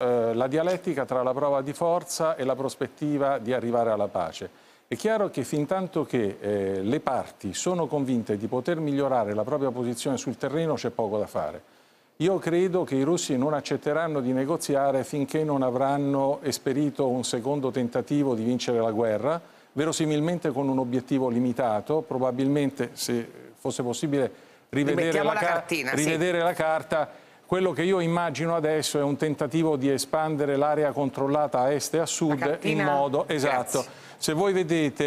Eh, la dialettica tra la prova di forza e la prospettiva di arrivare alla pace. È chiaro che fin tanto che eh, le parti sono convinte di poter migliorare la propria posizione sul terreno c'è poco da fare. Io credo che i russi non accetteranno di negoziare finché non avranno esperito un secondo tentativo di vincere la guerra, verosimilmente con un obiettivo limitato, probabilmente se fosse possibile rivedere, la, la, cartina, rivedere sì. la carta quello che io immagino adesso è un tentativo di espandere l'area controllata a est e a sud in modo... Esatto. Grazie. Se voi vedete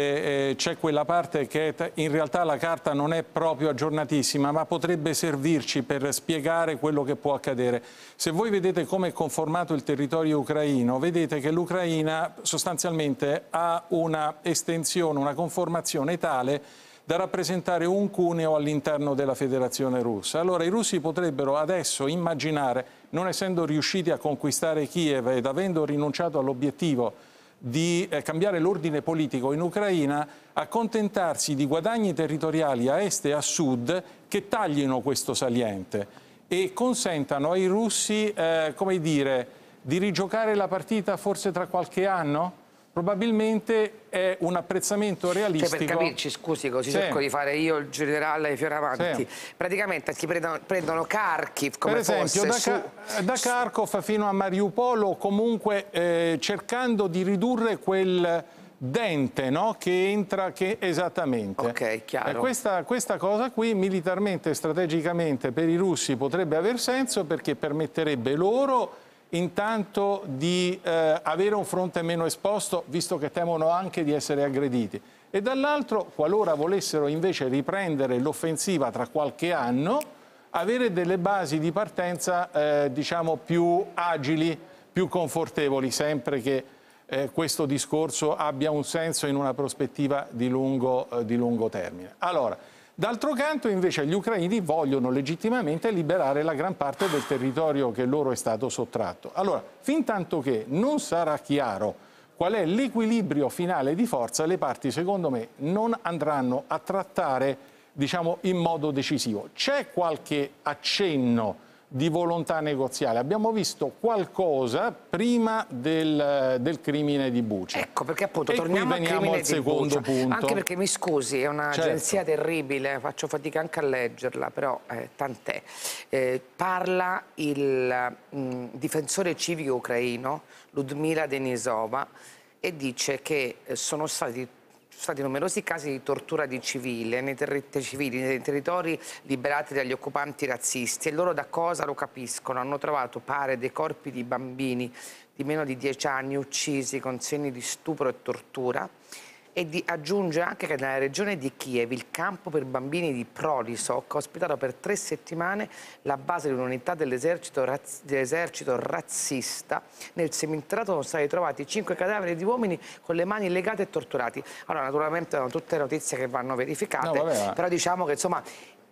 eh, c'è quella parte che in realtà la carta non è proprio aggiornatissima ma potrebbe servirci per spiegare quello che può accadere. Se voi vedete come è conformato il territorio ucraino vedete che l'Ucraina sostanzialmente ha una estensione, una conformazione tale da rappresentare un cuneo all'interno della federazione russa. Allora i russi potrebbero adesso immaginare, non essendo riusciti a conquistare Kiev ed avendo rinunciato all'obiettivo di eh, cambiare l'ordine politico in Ucraina, accontentarsi di guadagni territoriali a est e a sud che taglino questo saliente e consentano ai russi, eh, come dire, di rigiocare la partita forse tra qualche anno? probabilmente è un apprezzamento realistico. Cioè per capirci, scusi, così sì. cerco di fare io il generale ai fioravanti. Sì. Praticamente si prendono, prendono Kharkiv come Per esempio, da, su... da, Kharkov fino a Mariupol comunque eh, cercando di ridurre quel dente no? che entra che... esattamente. Ok, chiaro. Eh, questa, questa cosa qui militarmente e strategicamente per i russi potrebbe aver senso perché permetterebbe loro intanto di eh, avere un fronte meno esposto, visto che temono anche di essere aggrediti, e dall'altro, qualora volessero invece riprendere l'offensiva tra qualche anno, avere delle basi di partenza eh, diciamo più agili, più confortevoli, sempre che eh, questo discorso abbia un senso in una prospettiva di lungo, eh, di lungo termine. Allora, D'altro canto invece gli ucraini vogliono legittimamente liberare la gran parte del territorio che loro è stato sottratto. Allora, fin tanto che non sarà chiaro qual è l'equilibrio finale di forza, le parti secondo me non andranno a trattare diciamo, in modo decisivo. C'è qualche accenno di volontà negoziale. Abbiamo visto qualcosa prima del, del crimine di Buccia. Ecco, perché appunto e torniamo al al secondo Buccia. punto. Anche perché, mi scusi, è un'agenzia certo. terribile, faccio fatica anche a leggerla, però eh, tant'è. Eh, parla il mh, mm, difensore civico ucraino Ludmila Denisova e dice che eh, sono stati sono stati numerosi casi di tortura di civile nei, civili, nei territori liberati dagli occupanti razzisti e loro da cosa lo capiscono? Hanno trovato pare dei corpi di bambini di meno di 10 anni uccisi con segni di stupro e tortura e di, aggiunge anche che nella regione di Kiev il campo per bambini di Prolisok ha ospitato per tre settimane la base di un'unità dell'esercito raz, dell razzista. Nel seminterrato sono stati trovati cinque cadaveri di uomini con le mani legate e torturati. Allora, naturalmente sono tutte notizie che vanno verificate, no, vabbè, però diciamo che insomma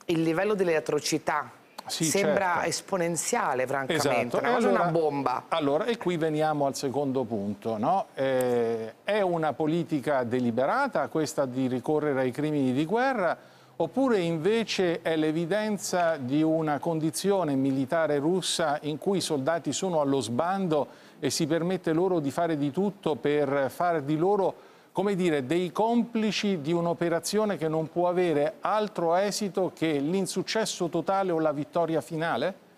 il livello delle atrocità sì, Sembra certo. esponenziale, francamente, esatto. una, allora, una bomba. Allora, e qui veniamo al secondo punto. No? Eh, è una politica deliberata questa di ricorrere ai crimini di guerra oppure invece è l'evidenza di una condizione militare russa in cui i soldati sono allo sbando e si permette loro di fare di tutto per fare di loro come dire, dei complici di un'operazione che non può avere altro esito che l'insuccesso totale o la vittoria finale?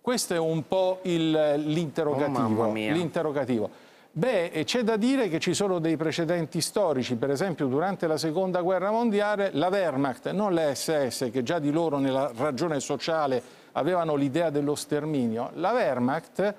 Questo è un po' l'interrogativo. Oh, Beh, c'è da dire che ci sono dei precedenti storici, per esempio durante la Seconda Guerra Mondiale la Wehrmacht, non le SS, che già di loro nella ragione sociale avevano l'idea dello sterminio, la Wehrmacht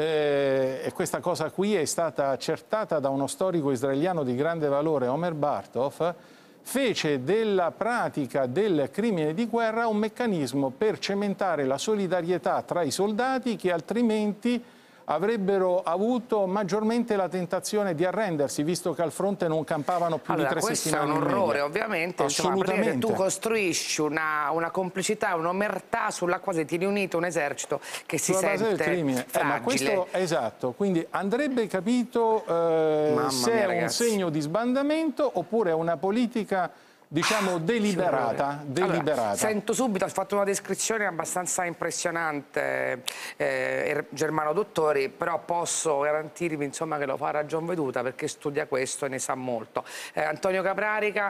eh, e questa cosa qui è stata accertata da uno storico israeliano di grande valore, Omer Bartov, fece della pratica del crimine di guerra un meccanismo per cementare la solidarietà tra i soldati che altrimenti avrebbero avuto maggiormente la tentazione di arrendersi, visto che al fronte non campavano più allora, di tre settimane. Questo è un orrore, ovviamente. Assolutamente. Insomma, tu costruisci una, una complicità, un'omertà sulla quale tieni unito un esercito che si sulla sente base del crimine. Eh, ma questo, esatto, quindi andrebbe capito eh, se mia, è ragazzi. un segno di sbandamento oppure è una politica diciamo ah, deliberata, deliberata. Allora, sento subito, ha fatto una descrizione abbastanza impressionante eh, er, Germano Dottori, però posso garantirvi insomma, che lo fa a ragion veduta perché studia questo e ne sa molto. Eh, Antonio Caprarica